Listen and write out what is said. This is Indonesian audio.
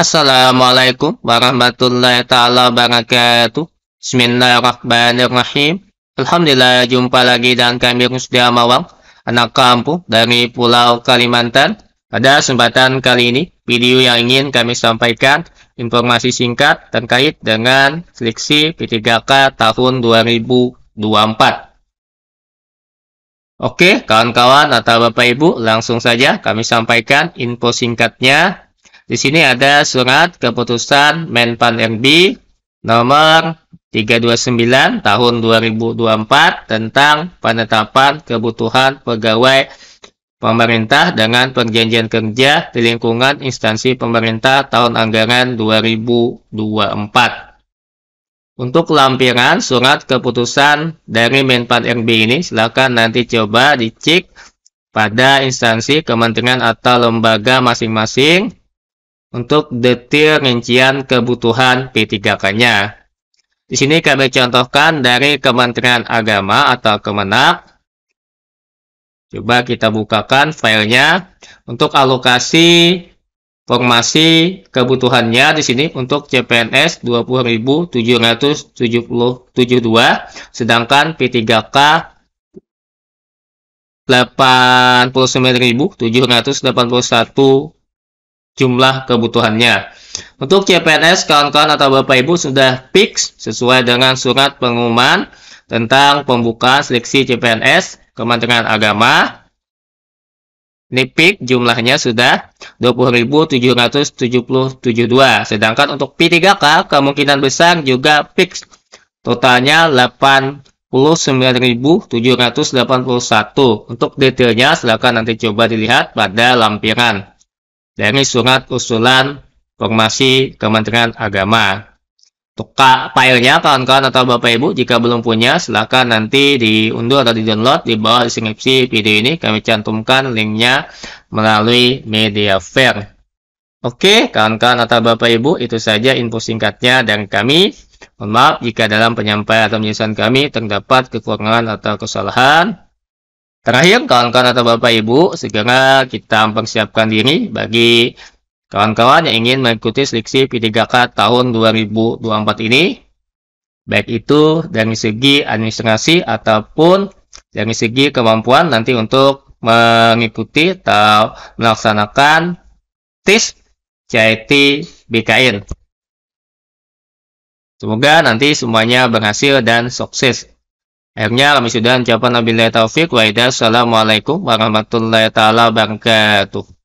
Assalamualaikum warahmatullahi taala wabarakatuh. Bismillahirrahmanirrahim. Alhamdulillah jumpa lagi dan kami Rusdia Mawang, anak kampung dari Pulau Kalimantan. Pada kesempatan kali ini, video yang ingin kami sampaikan informasi singkat terkait dengan seleksi P3K tahun 2024. Oke, kawan-kawan atau Bapak Ibu, langsung saja kami sampaikan info singkatnya di sini ada surat keputusan Menpan RB nomor 329 tahun 2024 tentang penetapan kebutuhan pegawai pemerintah dengan perjanjian kerja di lingkungan instansi pemerintah tahun anggaran 2024. Untuk lampiran surat keputusan dari Menpan RB ini silakan nanti coba dicek pada instansi kementerian atau lembaga masing-masing untuk detail rincian kebutuhan P3K-nya. Di sini kami contohkan dari Kementerian Agama atau Kemenak. Coba kita bukakan filenya untuk alokasi formasi kebutuhannya di sini untuk CPNS 20.772 sedangkan P3K 89.781 jumlah kebutuhannya. Untuk CPNS, kawan-kawan atau Bapak Ibu sudah fix sesuai dengan surat pengumuman tentang pembukaan seleksi CPNS Kementerian Agama. Ini PIK jumlahnya sudah 20.777,2. Sedangkan untuk P3K kemungkinan besar juga fix totalnya 89.781. Untuk detailnya silakan nanti coba dilihat pada lampiran dari surat usulan formasi Kementerian Agama. Tuka filenya kawan-kawan atau bapak ibu jika belum punya silahkan nanti diunduh atau di download di bawah deskripsi video ini kami cantumkan linknya melalui media fair. Oke kawan-kawan atau bapak ibu itu saja info singkatnya dan kami. Mohon maaf jika dalam penyampaian atau penjelasan kami terdapat kekurangan atau kesalahan. Terakhir, kawan-kawan atau Bapak Ibu, segera kita mempersiapkan diri bagi kawan-kawan yang ingin mengikuti seleksi P3K tahun 2024 ini, baik itu dari segi administrasi ataupun dari segi kemampuan nanti untuk mengikuti atau melaksanakan tes CIT BKN. Semoga nanti semuanya berhasil dan sukses. Akhirnya alhamdulillah ucapan wabillahi taufik wa Assalamualaikum warahmatullahi taala wabarakatuh.